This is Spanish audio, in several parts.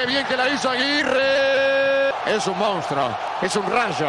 Qué bien que la hizo Aguirre. Es un monstruo, es un rayo.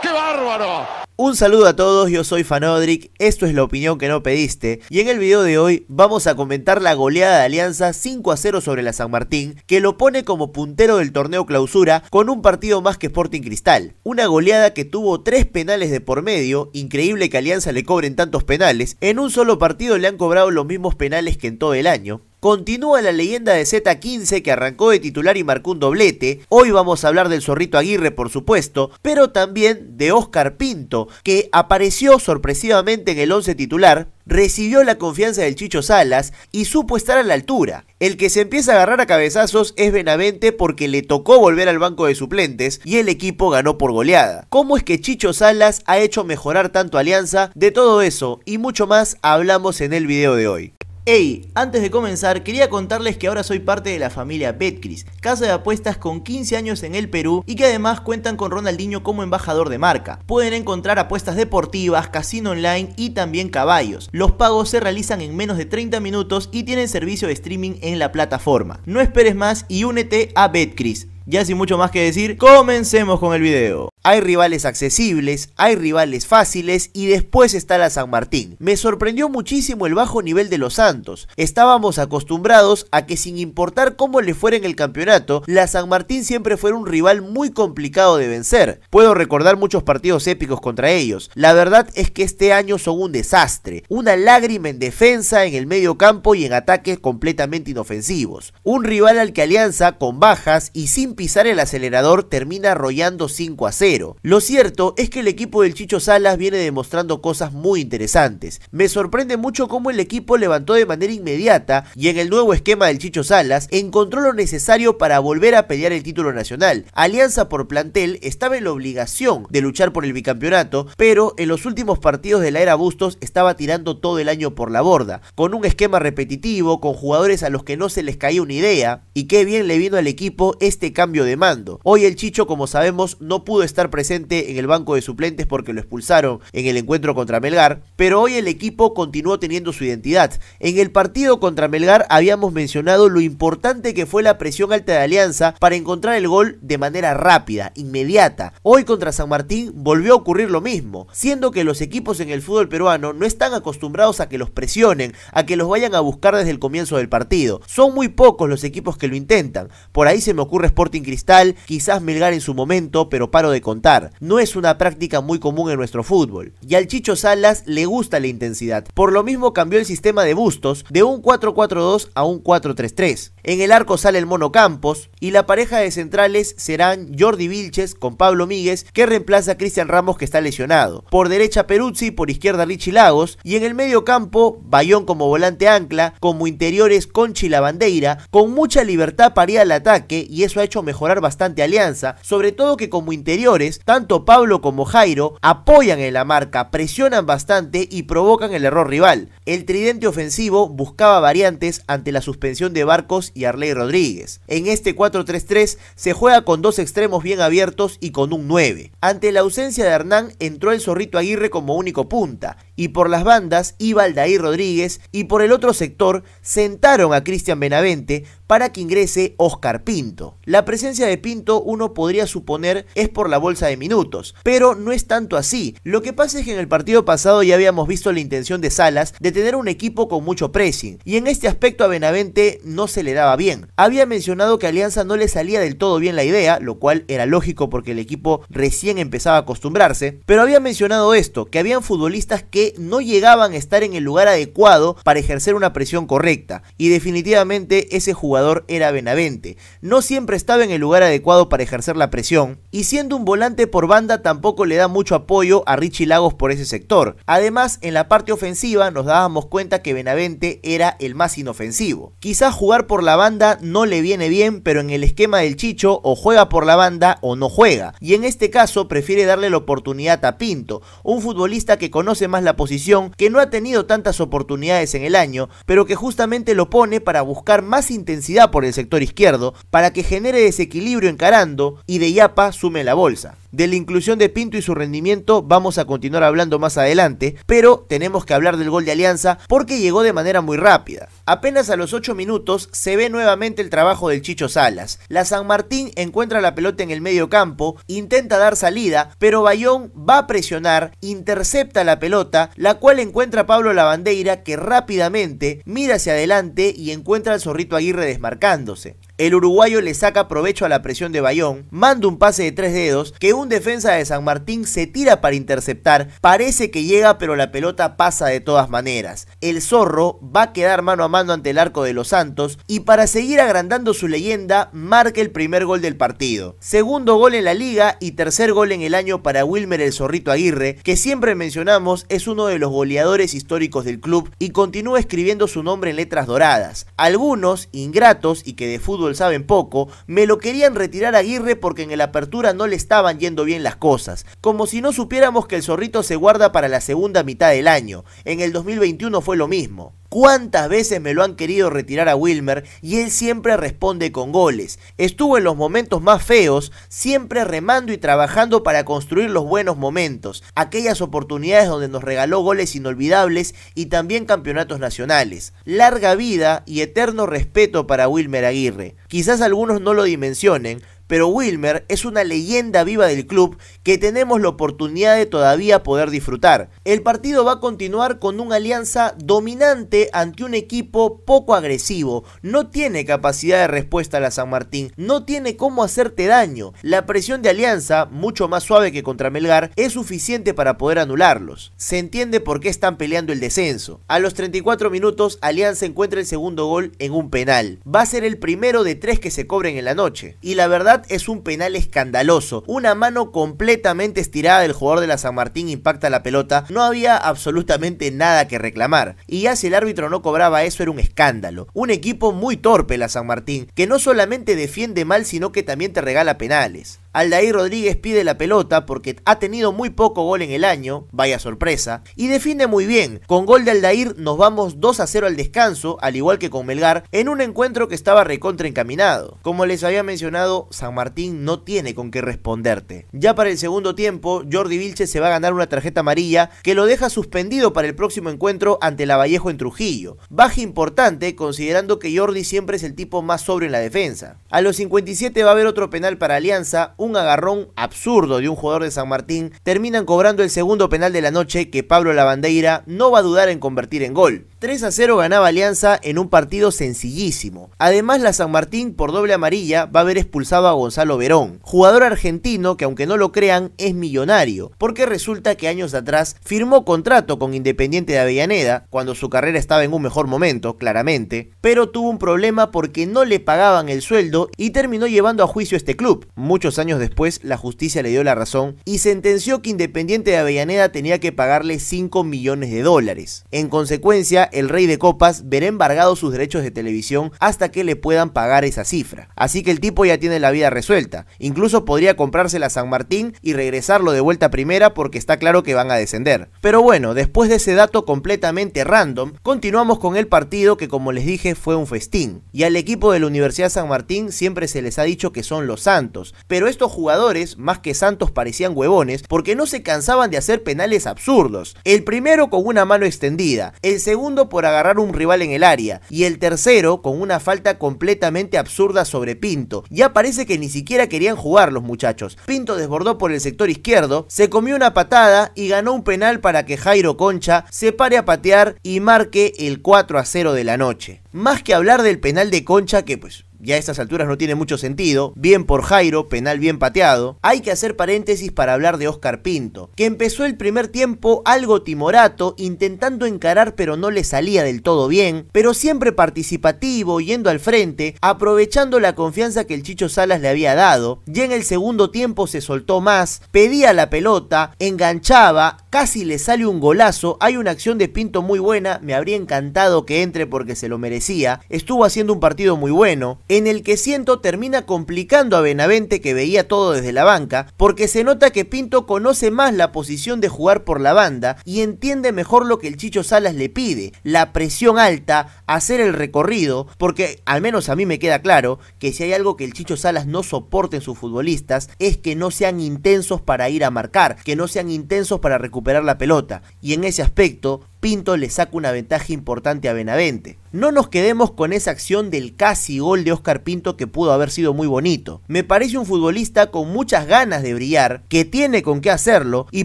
¡Qué bárbaro! Un saludo a todos, yo soy Fanodric, esto es la opinión que no pediste y en el video de hoy vamos a comentar la goleada de Alianza 5 a 0 sobre la San Martín que lo pone como puntero del torneo clausura con un partido más que Sporting Cristal. Una goleada que tuvo tres penales de por medio, increíble que Alianza le cobren tantos penales, en un solo partido le han cobrado los mismos penales que en todo el año. Continúa la leyenda de Z15 que arrancó de titular y marcó un doblete. Hoy vamos a hablar del zorrito Aguirre, por supuesto, pero también de Oscar Pinto, que apareció sorpresivamente en el 11 titular, recibió la confianza del Chicho Salas y supo estar a la altura. El que se empieza a agarrar a cabezazos es Benavente porque le tocó volver al banco de suplentes y el equipo ganó por goleada. ¿Cómo es que Chicho Salas ha hecho mejorar tanto Alianza? De todo eso y mucho más hablamos en el video de hoy. Hey, antes de comenzar quería contarles que ahora soy parte de la familia Betcris, casa de apuestas con 15 años en el Perú y que además cuentan con Ronaldinho como embajador de marca. Pueden encontrar apuestas deportivas, casino online y también caballos. Los pagos se realizan en menos de 30 minutos y tienen servicio de streaming en la plataforma. No esperes más y únete a Betcris. Ya sin mucho más que decir, comencemos con el video. Hay rivales accesibles, hay rivales fáciles y después está la San Martín. Me sorprendió muchísimo el bajo nivel de los Santos. Estábamos acostumbrados a que sin importar cómo le fuera en el campeonato, la San Martín siempre fuera un rival muy complicado de vencer. Puedo recordar muchos partidos épicos contra ellos. La verdad es que este año son un desastre. Una lágrima en defensa, en el medio campo y en ataques completamente inofensivos. Un rival al que Alianza, con bajas y sin pisar el acelerador, termina arrollando 5 a 0 lo cierto es que el equipo del Chicho Salas viene demostrando cosas muy interesantes. Me sorprende mucho cómo el equipo levantó de manera inmediata y en el nuevo esquema del Chicho Salas encontró lo necesario para volver a pelear el título nacional. Alianza por plantel estaba en la obligación de luchar por el bicampeonato, pero en los últimos partidos de la era Bustos estaba tirando todo el año por la borda, con un esquema repetitivo, con jugadores a los que no se les caía una idea, y qué bien le vino al equipo este cambio de mando. Hoy el Chicho, como sabemos, no pudo estar presente en el banco de suplentes porque lo expulsaron en el encuentro contra Melgar, pero hoy el equipo continuó teniendo su identidad. En el partido contra Melgar habíamos mencionado lo importante que fue la presión alta de Alianza para encontrar el gol de manera rápida, inmediata. Hoy contra San Martín volvió a ocurrir lo mismo, siendo que los equipos en el fútbol peruano no están acostumbrados a que los presionen, a que los vayan a buscar desde el comienzo del partido. Son muy pocos los equipos que lo intentan. Por ahí se me ocurre Sporting Cristal, quizás Melgar en su momento, pero paro de contar. No es una práctica muy común en nuestro fútbol. Y al Chicho Salas le gusta la intensidad. Por lo mismo cambió el sistema de bustos de un 4-4-2 a un 4-3-3. En el arco sale el Mono Campos y la pareja de centrales serán Jordi Vilches con Pablo Míguez que reemplaza a Cristian Ramos que está lesionado. Por derecha Peruzzi, por izquierda Richie Lagos y en el medio campo Bayón como volante ancla, como interiores Conchi la Bandeira, con mucha libertad paría al ataque y eso ha hecho mejorar bastante Alianza, sobre todo que como interiores tanto Pablo como Jairo, apoyan en la marca, presionan bastante y provocan el error rival. El tridente ofensivo buscaba variantes ante la suspensión de Barcos y Arley Rodríguez. En este 4-3-3 se juega con dos extremos bien abiertos y con un 9. Ante la ausencia de Hernán entró el Zorrito Aguirre como único punta y por las bandas iba Aldair Rodríguez y por el otro sector sentaron a Cristian Benavente para que ingrese Oscar Pinto. La presencia de Pinto uno podría suponer es por la bolsa de minutos, pero no es tanto así. Lo que pasa es que en el partido pasado ya habíamos visto la intención de Salas de tener un equipo con mucho pressing, y en este aspecto a Benavente no se le daba bien. Había mencionado que a Alianza no le salía del todo bien la idea, lo cual era lógico porque el equipo recién empezaba a acostumbrarse, pero había mencionado esto, que habían futbolistas que no llegaban a estar en el lugar adecuado para ejercer una presión correcta, y definitivamente ese jugador era Benavente. No siempre estaba en el lugar adecuado para ejercer la presión y siendo un volante por banda tampoco le da mucho apoyo a Richie Lagos por ese sector. Además, en la parte ofensiva nos dábamos cuenta que Benavente era el más inofensivo. Quizás jugar por la banda no le viene bien, pero en el esquema del Chicho o juega por la banda o no juega. Y en este caso prefiere darle la oportunidad a Pinto, un futbolista que conoce más la posición, que no ha tenido tantas oportunidades en el año, pero que justamente lo pone para buscar más intensidad por el sector izquierdo para que genere desequilibrio encarando y de IAPA sume la bolsa. De la inclusión de Pinto y su rendimiento vamos a continuar hablando más adelante, pero tenemos que hablar del gol de Alianza porque llegó de manera muy rápida. Apenas a los 8 minutos se ve nuevamente el trabajo del Chicho Salas. La San Martín encuentra la pelota en el medio campo, intenta dar salida, pero Bayón va a presionar, intercepta la pelota, la cual encuentra a Pablo Lavandeira que rápidamente mira hacia adelante y encuentra al zorrito Aguirre desmarcándose. El uruguayo le saca provecho a la presión de Bayón, manda un pase de tres dedos, que un defensa de San Martín se tira para interceptar, parece que llega pero la pelota pasa de todas maneras. El zorro va a quedar mano a mano ante el arco de los Santos y para seguir agrandando su leyenda marca el primer gol del partido. Segundo gol en la liga y tercer gol en el año para Wilmer el Zorrito Aguirre, que siempre mencionamos es uno de los goleadores históricos del club y continúa escribiendo su nombre en letras doradas. Algunos, ingratos y que de fútbol saben poco, me lo querían retirar a Aguirre porque en el apertura no le estaban yendo bien las cosas, como si no supiéramos que el zorrito se guarda para la segunda mitad del año, en el 2021 fue lo mismo. ¿Cuántas veces me lo han querido retirar a Wilmer y él siempre responde con goles? Estuvo en los momentos más feos, siempre remando y trabajando para construir los buenos momentos, aquellas oportunidades donde nos regaló goles inolvidables y también campeonatos nacionales. Larga vida y eterno respeto para Wilmer Aguirre. Quizás algunos no lo dimensionen, pero Wilmer es una leyenda viva del club que tenemos la oportunidad de todavía poder disfrutar. El partido va a continuar con una alianza dominante ante un equipo poco agresivo, no tiene capacidad de respuesta a la San Martín, no tiene cómo hacerte daño. La presión de alianza, mucho más suave que contra Melgar, es suficiente para poder anularlos. Se entiende por qué están peleando el descenso. A los 34 minutos, Alianza encuentra el segundo gol en un penal. Va a ser el primero de tres que se cobren en la noche. Y la verdad es un penal escandaloso. Una mano completamente estirada del jugador de la San Martín impacta la pelota. No había absolutamente nada que reclamar. Y ya si el árbitro no cobraba eso era un escándalo. Un equipo muy torpe la San Martín, que no solamente defiende mal sino que también te regala penales. Aldair Rodríguez pide la pelota porque ha tenido muy poco gol en el año, vaya sorpresa, y defiende muy bien. Con gol de Aldair nos vamos 2 a 0 al descanso, al igual que con Melgar, en un encuentro que estaba recontra encaminado. Como les había mencionado, San Martín no tiene con qué responderte. Ya para el segundo tiempo, Jordi Vilche se va a ganar una tarjeta amarilla que lo deja suspendido para el próximo encuentro ante la Vallejo en Trujillo. Baja importante considerando que Jordi siempre es el tipo más sobrio en la defensa. A los 57 va a haber otro penal para Alianza, un un agarrón absurdo de un jugador de San Martín, terminan cobrando el segundo penal de la noche que Pablo Lavandeira no va a dudar en convertir en gol. 3 a 0 ganaba Alianza en un partido sencillísimo. Además, la San Martín por doble amarilla va a haber expulsado a Gonzalo Verón, jugador argentino que aunque no lo crean es millonario, porque resulta que años atrás firmó contrato con Independiente de Avellaneda, cuando su carrera estaba en un mejor momento, claramente, pero tuvo un problema porque no le pagaban el sueldo y terminó llevando a juicio este club. Muchos años después, la justicia le dio la razón y sentenció que Independiente de Avellaneda tenía que pagarle 5 millones de dólares. En consecuencia, el rey de copas verá embargados sus derechos de televisión hasta que le puedan pagar esa cifra. Así que el tipo ya tiene la vida resuelta. Incluso podría comprársela a San Martín y regresarlo de vuelta primera porque está claro que van a descender. Pero bueno, después de ese dato completamente random, continuamos con el partido que como les dije fue un festín. Y al equipo de la Universidad San Martín siempre se les ha dicho que son los santos. Pero estos jugadores, más que santos, parecían huevones porque no se cansaban de hacer penales absurdos. El primero con una mano extendida, el segundo por agarrar un rival en el área y el tercero con una falta completamente absurda sobre Pinto. Ya parece que ni siquiera querían jugar los muchachos. Pinto desbordó por el sector izquierdo, se comió una patada y ganó un penal para que Jairo Concha se pare a patear y marque el 4 a 0 de la noche. Más que hablar del penal de Concha que pues ya a estas alturas no tiene mucho sentido. Bien por Jairo, penal bien pateado. Hay que hacer paréntesis para hablar de Oscar Pinto, que empezó el primer tiempo algo timorato, intentando encarar pero no le salía del todo bien, pero siempre participativo, yendo al frente, aprovechando la confianza que el Chicho Salas le había dado. y en el segundo tiempo se soltó más, pedía la pelota, enganchaba, Casi le sale un golazo, hay una acción de Pinto muy buena, me habría encantado que entre porque se lo merecía, estuvo haciendo un partido muy bueno, en el que siento termina complicando a Benavente que veía todo desde la banca, porque se nota que Pinto conoce más la posición de jugar por la banda y entiende mejor lo que el Chicho Salas le pide, la presión alta, hacer el recorrido, porque al menos a mí me queda claro que si hay algo que el Chicho Salas no soporte en sus futbolistas es que no sean intensos para ir a marcar, que no sean intensos para recuperar recuperar la pelota. Y en ese aspecto, Pinto le saca una ventaja importante a Benavente. No nos quedemos con esa acción del casi gol de Oscar Pinto que pudo haber sido muy bonito. Me parece un futbolista con muchas ganas de brillar, que tiene con qué hacerlo, y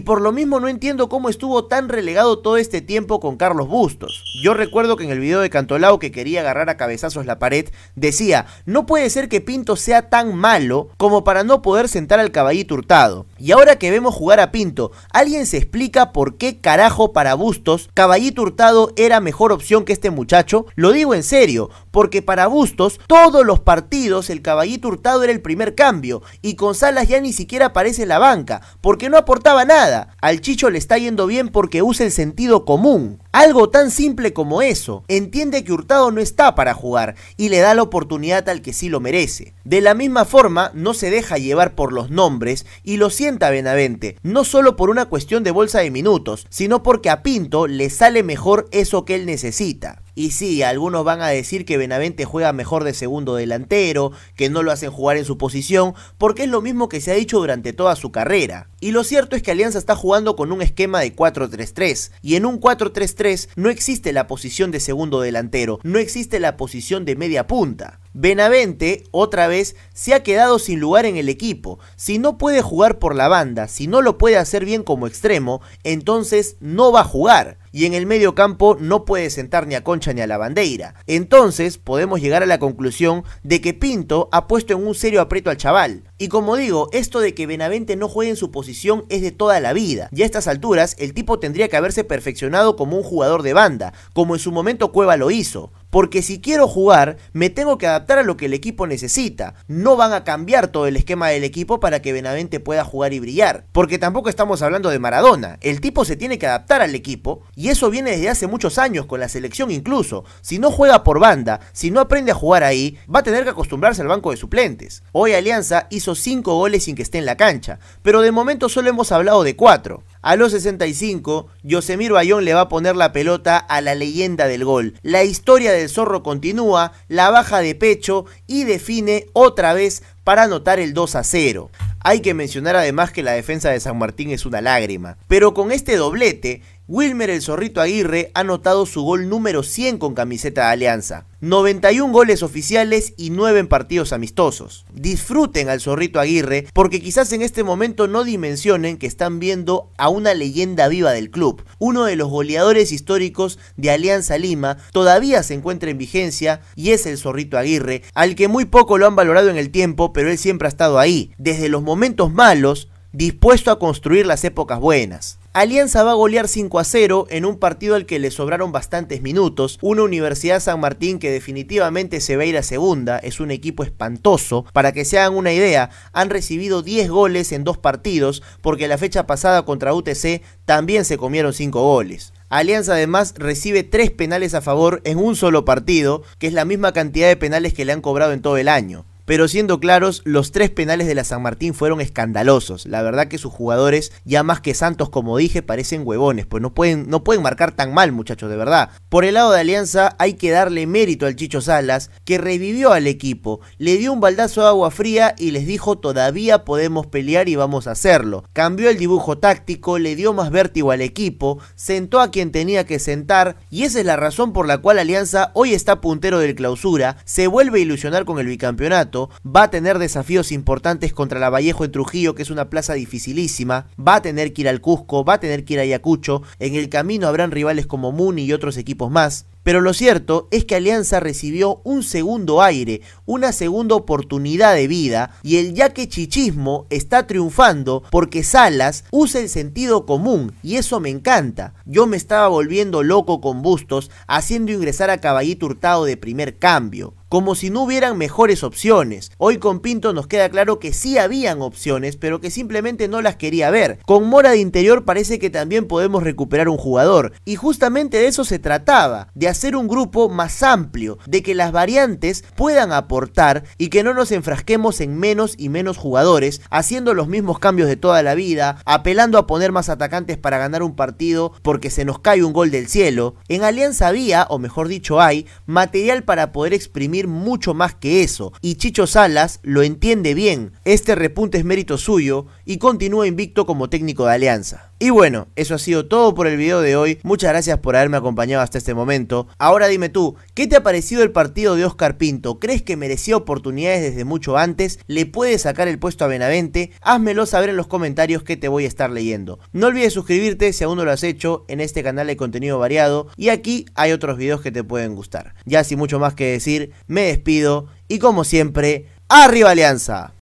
por lo mismo no entiendo cómo estuvo tan relegado todo este tiempo con Carlos Bustos. Yo recuerdo que en el video de Cantolao que quería agarrar a cabezazos la pared, decía, no puede ser que Pinto sea tan malo como para no poder sentar al caballito hurtado. Y ahora que vemos jugar a Pinto, ¿alguien se explica por qué carajo para Bustos? Caballito Hurtado era mejor opción que este muchacho? Lo digo en serio, porque para Bustos todos los partidos el caballito hurtado era el primer cambio y con Salas ya ni siquiera aparece en la banca porque no aportaba nada. Al Chicho le está yendo bien porque usa el sentido común. Algo tan simple como eso. Entiende que Hurtado no está para jugar y le da la oportunidad al que sí lo merece. De la misma forma, no se deja llevar por los nombres y lo sienta Benavente, no solo por una cuestión de bolsa de minutos, sino porque a Pinto le sale mejor eso que él necesita. Y sí, algunos van a decir que Benavente juega mejor de segundo delantero, que no lo hacen jugar en su posición, porque es lo mismo que se ha dicho durante toda su carrera. Y lo cierto es que Alianza está jugando con un esquema de 4-3-3, y en un 4-3-3 no existe la posición de segundo delantero, no existe la posición de media punta. Benavente otra vez se ha quedado sin lugar en el equipo. Si no puede jugar por la banda, si no lo puede hacer bien como extremo, entonces no va a jugar. Y en el medio campo no puede sentar ni a Concha ni a la bandeira. Entonces podemos llegar a la conclusión de que Pinto ha puesto en un serio aprieto al chaval. Y como digo, esto de que Benavente no juegue en su posición es de toda la vida. Y a estas alturas, el tipo tendría que haberse perfeccionado como un jugador de banda, como en su momento Cueva lo hizo porque si quiero jugar, me tengo que adaptar a lo que el equipo necesita. No van a cambiar todo el esquema del equipo para que Benavente pueda jugar y brillar, porque tampoco estamos hablando de Maradona. El tipo se tiene que adaptar al equipo, y eso viene desde hace muchos años, con la selección incluso. Si no juega por banda, si no aprende a jugar ahí, va a tener que acostumbrarse al banco de suplentes. Hoy Alianza hizo 5 goles sin que esté en la cancha, pero de momento solo hemos hablado de 4. A los 65, Yosemir Bayón le va a poner la pelota a la leyenda del gol. La historia del zorro continúa, la baja de pecho y define otra vez para anotar el 2 a 0. Hay que mencionar además que la defensa de San Martín es una lágrima. Pero con este doblete, Wilmer el Zorrito Aguirre ha anotado su gol número 100 con camiseta de Alianza. 91 goles oficiales y 9 en partidos amistosos. Disfruten al Zorrito Aguirre porque quizás en este momento no dimensionen que están viendo a una leyenda viva del club. Uno de los goleadores históricos de Alianza Lima todavía se encuentra en vigencia y es el Zorrito Aguirre, al que muy poco lo han valorado en el tiempo, pero él siempre ha estado ahí. Desde los momentos malos dispuesto a construir las épocas buenas. Alianza va a golear 5 a 0 en un partido al que le sobraron bastantes minutos, una Universidad San Martín que definitivamente se ve a ir a segunda, es un equipo espantoso, para que se hagan una idea, han recibido 10 goles en dos partidos porque la fecha pasada contra UTC también se comieron 5 goles. Alianza además recibe 3 penales a favor en un solo partido, que es la misma cantidad de penales que le han cobrado en todo el año. Pero siendo claros, los tres penales de la San Martín fueron escandalosos. La verdad que sus jugadores, ya más que santos como dije, parecen huevones, pues no pueden, no pueden marcar tan mal muchachos, de verdad. Por el lado de Alianza hay que darle mérito al Chicho Salas, que revivió al equipo, le dio un baldazo de agua fría y les dijo todavía podemos pelear y vamos a hacerlo. Cambió el dibujo táctico, le dio más vértigo al equipo, sentó a quien tenía que sentar y esa es la razón por la cual Alianza hoy está puntero del clausura, se vuelve a ilusionar con el bicampeonato va a tener desafíos importantes contra la Vallejo en Trujillo, que es una plaza dificilísima, va a tener que ir al Cusco, va a tener que ir a Ayacucho, en el camino habrán rivales como Muni y otros equipos más. Pero lo cierto es que Alianza recibió un segundo aire, una segunda oportunidad de vida y el yaque chichismo está triunfando porque Salas usa el sentido común y eso me encanta. Yo me estaba volviendo loco con Bustos haciendo ingresar a Caballito Hurtado de primer cambio como si no hubieran mejores opciones. Hoy con Pinto nos queda claro que sí habían opciones, pero que simplemente no las quería ver. Con Mora de interior parece que también podemos recuperar un jugador, y justamente de eso se trataba, de hacer un grupo más amplio, de que las variantes puedan aportar y que no nos enfrasquemos en menos y menos jugadores, haciendo los mismos cambios de toda la vida, apelando a poner más atacantes para ganar un partido porque se nos cae un gol del cielo. En Alianza había, o mejor dicho hay, material para poder exprimir mucho más que eso, y Chicho Salas lo entiende bien, este repunte es mérito suyo y continúa invicto como técnico de Alianza. Y bueno, eso ha sido todo por el video de hoy, muchas gracias por haberme acompañado hasta este momento. Ahora dime tú, ¿qué te ha parecido el partido de Oscar Pinto? ¿Crees que merecía oportunidades desde mucho antes? ¿Le puede sacar el puesto a Benavente? Hazmelo saber en los comentarios que te voy a estar leyendo. No olvides suscribirte si aún no lo has hecho en este canal de contenido variado y aquí hay otros videos que te pueden gustar. Ya sin mucho más que decir, me despido y como siempre, arriba Alianza.